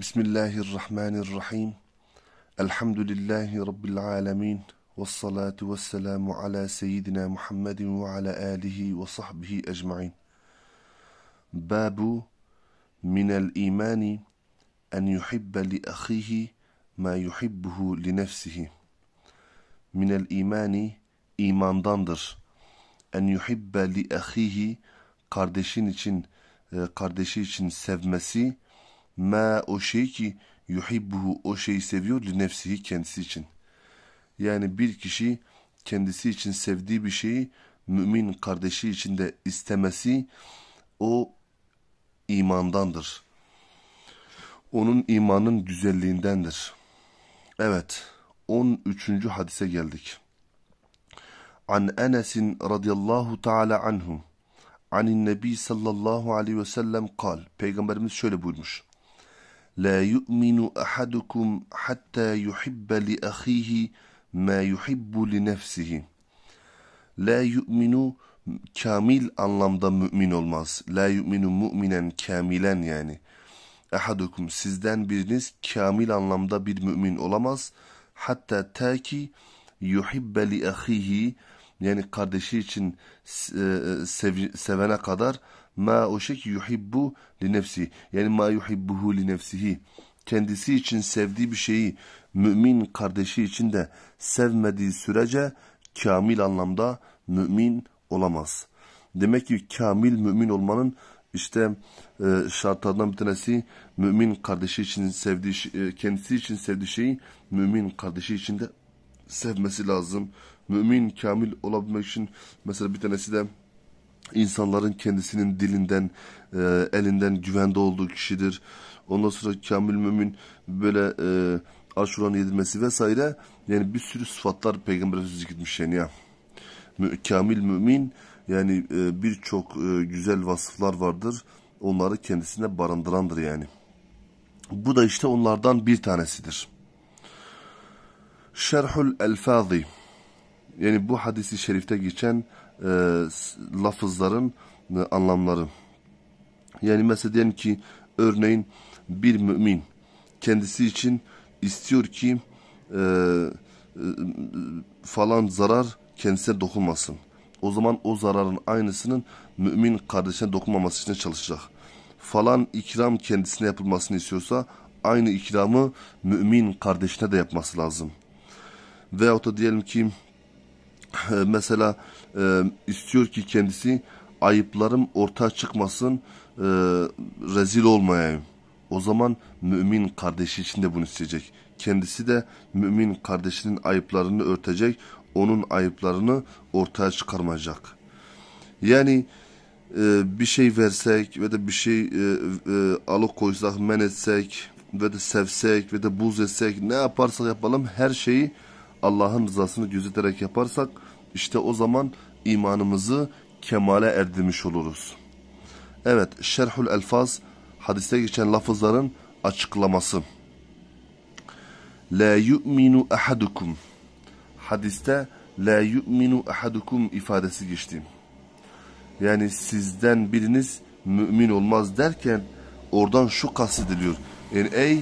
بسم الله الرحمن الرحيم الحمد لله رب العالمين والصلاة والسلام على سيدنا محمد وعلى آله وصحبه أجمعين باب من الإيمان أن يحب لأخيه ما يحبه لنفسه من الإيمان إيمان داندر أن يحب لأخيه قردشين için e, kardeşi için sevmesi Ma o şey ki yuhibbuhu o şeyi seviyor li nefsihi kendisi için. Yani bir kişi kendisi için sevdiği bir şeyi mümin kardeşi için de istemesi o imandandır. Onun imanın güzelliğindendir. Evet 13. hadise geldik. An Enes'in radıyallahu Teala anhu anin nebi sallallahu aleyhi ve sellem kal. Peygamberimiz şöyle buyurmuş. La yu'minu ahadukum hatta yuhibbe li ahihi ma yuhibbu li nefsihi. La yu'minu kamil anlamda mümin olmaz. La yu'minu mu'minen kamilen yani. Ahadukum sizden biriniz kamil anlamda bir mümin olamaz. Hatta ta ki yuhibbe li ahihi yani kardeşi için e, e, sev, sevene kadar ma o şey ki yuhibbu li nefsi yani ma yuhibbuhu li nefsihi kendisi için sevdiği bir şeyi mümin kardeşi için de sevmediği sürece kamil anlamda mümin olamaz. Demek ki kamil mümin olmanın işte e, şartlardan bir tanesi mümin kardeşi için sevdiği e, kendisi için sevdiği şeyi mümin kardeşi için de sevmesi lazım mümin kamil olabilmek için mesela bir tanesi de insanların kendisinin dilinden, e, elinden güvende olduğu kişidir. Ondan sonra kamil mümin böyle e, aşuranın yedirmesi vesaire yani bir sürü sıfatlar peygamber zikretmiş yani ya. Mü, kamil mümin yani e, birçok e, güzel vasıflar vardır. Onları kendisine barındırandır yani. Bu da işte onlardan bir tanesidir. Şerhül Elfazi yani bu hadisi şerifte geçen e, lafızların e, anlamları. Yani mesela diyelim ki örneğin bir mümin kendisi için istiyor ki e, e, falan zarar kendisine dokunmasın. O zaman o zararın aynısının mümin kardeşine dokunmaması için çalışacak. Falan ikram kendisine yapılmasını istiyorsa aynı ikramı mümin kardeşine de yapması lazım. Veyahut da diyelim ki ee, mesela e, istiyor ki kendisi ayıplarım ortaya çıkmasın, e, rezil olmayayım. O zaman mümin kardeşi için de bunu isteyecek. Kendisi de mümin kardeşinin ayıplarını örtecek, onun ayıplarını ortaya çıkarmayacak. Yani e, bir şey versek ve de bir şey e, e, alıkoysak, men etsek ve de sevsek ve de buz etsek ne yaparsak yapalım her şeyi Allah'ın rızasını gözeterek yaparsak işte o zaman imanımızı kemale erdirmiş oluruz. Evet, Şerhül Elfaz hadiste geçen lafızların açıklaması. La yu'minu ahadukum. Hadiste la yu'minu ahadukum ifadesi geçti. Yani sizden biriniz mümin olmaz derken oradan şu kastediliyor. Yani ey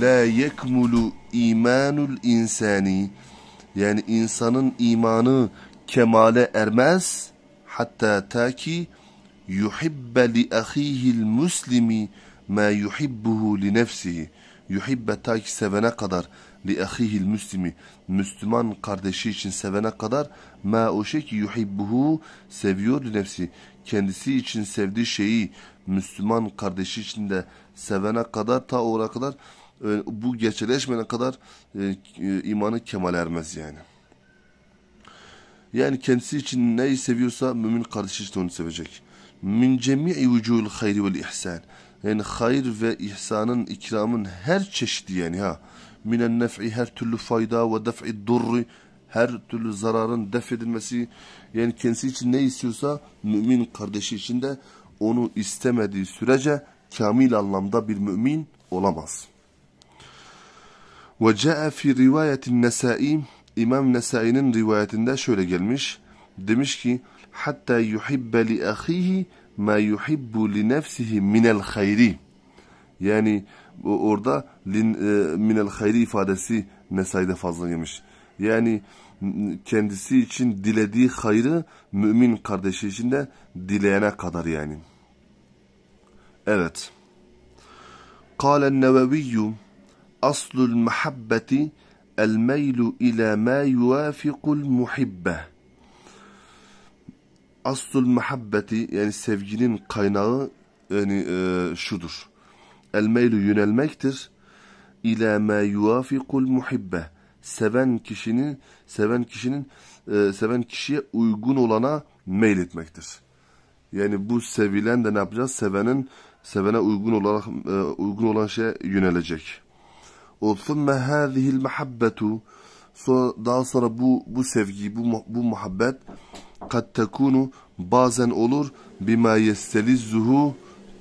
la yekmulu imanul insani yani insanın imanı kemale ermez hatta ta ki yuhibbe li ahihil muslimi ma yuhibbuhu li nefsihi. Yuhibbe ta ki sevene kadar li ahihil muslimi. Müslüman kardeşi için sevene kadar ma o şey ki yuhibbuhu seviyor li nefsi. Kendisi için sevdiği şeyi Müslüman kardeşi için de sevene kadar ta oraya kadar e, bu gerçekleşmene kadar e, e, imanı kemal ermez yani. Yani kendisi için neyi seviyorsa mümin kardeşi için onu sevecek. Min cemi'i vücudul hayri vel ihsan. Yani hayır ve ihsanın, ikramın her çeşidi yani ha. Minen nef'i her türlü fayda ve def'i durri her türlü zararın def edilmesi yani kendisi için ne istiyorsa mümin kardeşi için de onu istemediği sürece kamil anlamda bir mümin olamaz. Ve ca'a fi rivayetin nesai İmam Nesai'nin rivayetinde şöyle gelmiş. Demiş ki hatta yuhibbe li ahihi ma yuhibbu li nefsihi minel hayri. Yani orada lin, e, minel hayri ifadesi Nesai'de fazla gelmiş. Yani kendisi için dilediği hayrı mümin kardeşi için de dileyene kadar yani. Evet. قال النووي aslul muhabbeti el meylu ila ma yuvafikul muhibbe. Aslul muhabbeti yani sevginin kaynağı yani e, şudur. El meylu yönelmektir. İlâ mâ yuvafikul muhibbe. Seven kişinin, seven kişinin, e, seven kişiye uygun olana meyletmektir. Yani bu sevilen de ne yapacağız? Sevenin, sevene uygun olarak, e, uygun olan şeye yönelecek. ثُمَّ هَذِهِ الْمَحَبَّةُ sonra, daha sonra bu bu sevgi, bu bu muhabbet kat tekunu bazen olur bima yestelizzuhu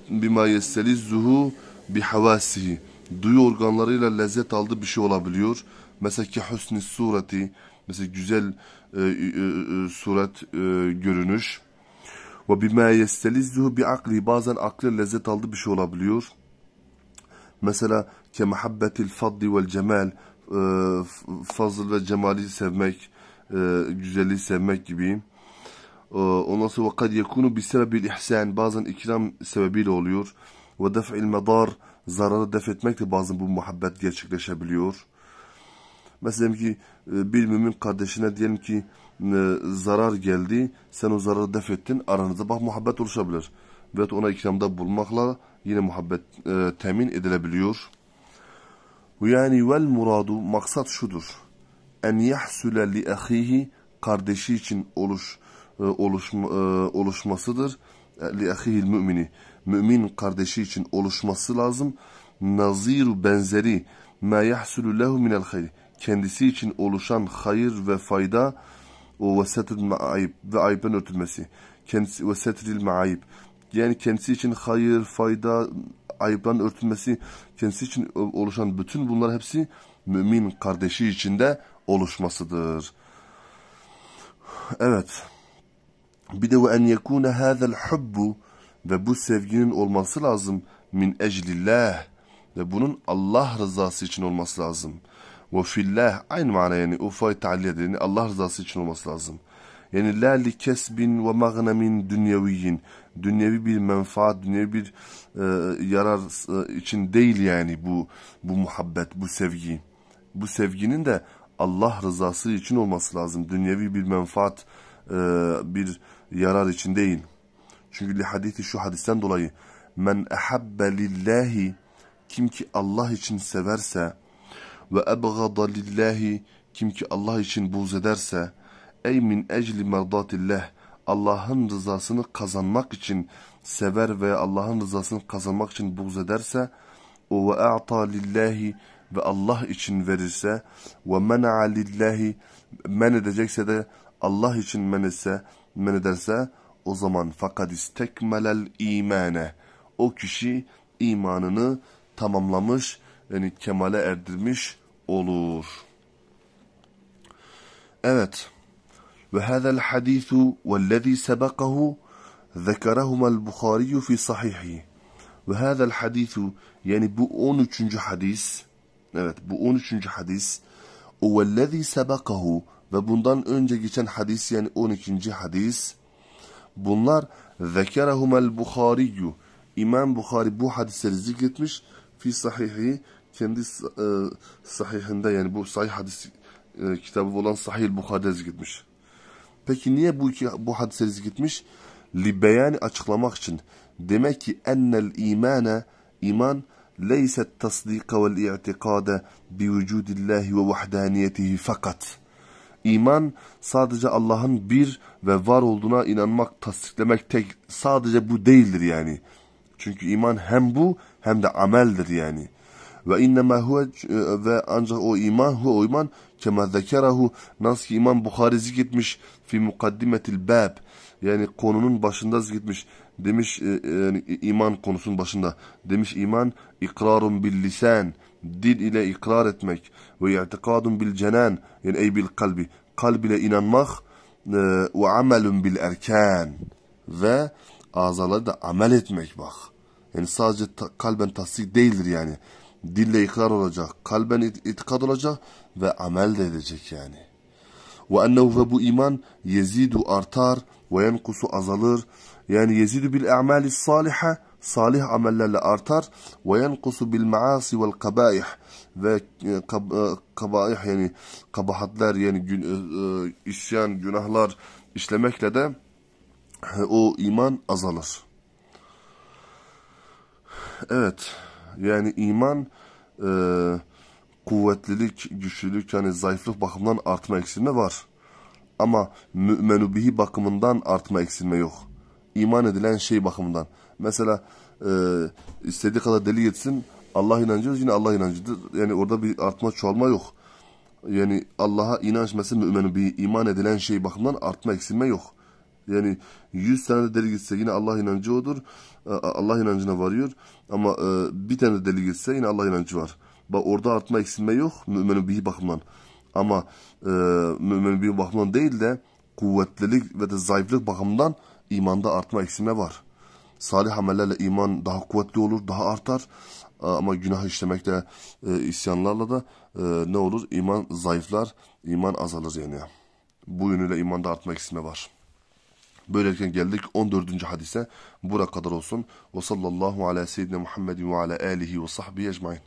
bima yestelizzuhu bihavasihi duyu organlarıyla lezzet aldığı bir şey olabiliyor. Mesela ki husni sureti mesela güzel e, e, e, suret e, görünüş ve bima yestelizzuhu bi akli bazen aklı lezzet aldığı bir şey olabiliyor. Mesela kemahhabbetil fadli vel cemal e, fazıl ve cemali sevmek, e, güzelliği sevmek gibi. E, ondan sonra ve kad yekunu bisebebil ihsan bazen ikram sebebiyle oluyor. Ve def'il medar zararı def etmek de bazen bu muhabbet gerçekleşebiliyor. Mesela ki bir mümin kardeşine diyelim ki zarar geldi. Sen o zararı def ettin. Aranızda bak muhabbet oluşabilir. Ve ona ikramda bulmakla yine muhabbet e, temin edilebiliyor. Yani vel muradu maksat şudur. En yahsule li ahihi kardeşi için oluş e, oluşma, e, oluşmasıdır. E, li ahihil mümini. Mümin kardeşi için oluşması lazım. Naziru benzeri ma yahsulu lehu minel hayri. Kendisi için oluşan hayır ve fayda o vesetril ma'ayib ve ayıpın örtülmesi. Kendisi vesetril ma'ayib yani kendisi için hayır, fayda, ayıpların örtülmesi, kendisi için oluşan bütün bunlar hepsi mümin kardeşi içinde oluşmasıdır. Evet. Bir de ve en yekune hazel hubbu ve bu sevginin olması lazım min eclillah ve bunun Allah rızası için olması lazım. Ve fillah aynı manaya yani ufay taalliyede yani Allah rızası için olması lazım. Yani la li kesbin ve magnemin dünyeviyin. Dünyevi bir menfaat, dünyevi bir e, yarar e, için değil yani bu bu muhabbet, bu sevgi. Bu sevginin de Allah rızası için olması lazım. Dünyevi bir menfaat, e, bir yarar için değil. Çünkü li hadisi şu hadisten dolayı men ehabbe lillahi kim ki Allah için severse ve ebgada lillahi kim ki Allah için buğz ederse Ey min ecli merdatillah. Allah'ın rızasını kazanmak için sever ve Allah'ın rızasını kazanmak için buğz ederse o ve a'ta lillahi ve Allah için verirse ve mena'a lillahi men edecekse de Allah için men etse men ederse o zaman fakat istekmelel imane o kişi imanını tamamlamış yani kemale erdirmiş olur. Evet. وهذا الحديث والذي سبقه ذكرهما البخاري في صحيحه وهذا الحديث yani bu 13. hadis evet bu 13. hadis وَالَّذ۪ي سَبَقَهُ ve bundan önce geçen hadis yani 12. hadis bunlar zekerahumel Bukhari'yu İmam Bukhari bu hadisleri zikretmiş fi sahihi kendi e, sahihinde yani bu sahih hadis e, kitabı olan Sahih Bukhari'de zikretmiş. Peki niye bu iki, bu hadise zikretmiş? Libeyani açıklamak için. Demek ki ennel imana iman leyset tasdika vel i'tikada bi vücudillahi ve vahdaniyetihi fakat. İman sadece Allah'ın bir ve var olduğuna inanmak, tasdiklemek tek sadece bu değildir yani. Çünkü iman hem bu hem de ameldir yani. Ve inne huve e, ve ancak o iman hu o iman kema zekerahu nasıl ki İmam Bukhari zikretmiş fi mukaddimetil bab yani konunun başında zikretmiş demiş e, e, yani iman konusunun başında demiş iman ikrarun bil lisan dil ile ikrar etmek ve i'tikadun bil cenan yani ey bil kalbi kalb ile inanmak e, ve amelun bil erken ve azaları da amel etmek bak. Yani sadece ta, kalben tasdik değildir yani. Dille ikrar olacak, kalben it, itikad olacak ve amel de edecek yani. Ve ennehu ve bu iman yezidu artar ve yenkusu azalır. Yani yezidu bil e'mali saliha salih amellerle artar ve yenkusu bil maasi vel kabaih ve e, kab, e, kabaih yani kabahatler yani gün, e, isyan günahlar işlemekle de o iman azalır. Evet yani iman eee kuvvetlilik, güçlülük yani zayıflık bakımından artma eksilme var. Ama mü'menu bihi bakımından artma eksilme yok. İman edilen şey bakımından. Mesela e, istediği kadar deli yetsin Allah inancı yine Allah inancıdır. Yani orada bir artma çoğalma yok. Yani Allah'a inanç mesela mü'menu bihi iman edilen şey bakımından artma eksilme yok. Yani 100 tane de deli gitse yine Allah inancı odur. E, Allah inancına varıyor. Ama e, bir tane de deli gitse yine Allah inancı var. Bak orada artma eksilme yok mümin bir bakımdan. Ama e, mümin bir bakımdan değil de kuvvetlilik ve de zayıflık bakımından imanda artma eksilme var. Salih amellerle iman daha kuvvetli olur, daha artar. Ama günah işlemekle, e, isyanlarla da e, ne olur? İman zayıflar, iman azalır yani. Bu yönüyle imanda artma eksilme var. Böylelikle geldik 14. hadise. Bura kadar olsun. Ve sallallahu ala seyyidine Muhammedin ve ala alihi ve sahbihi ecmain.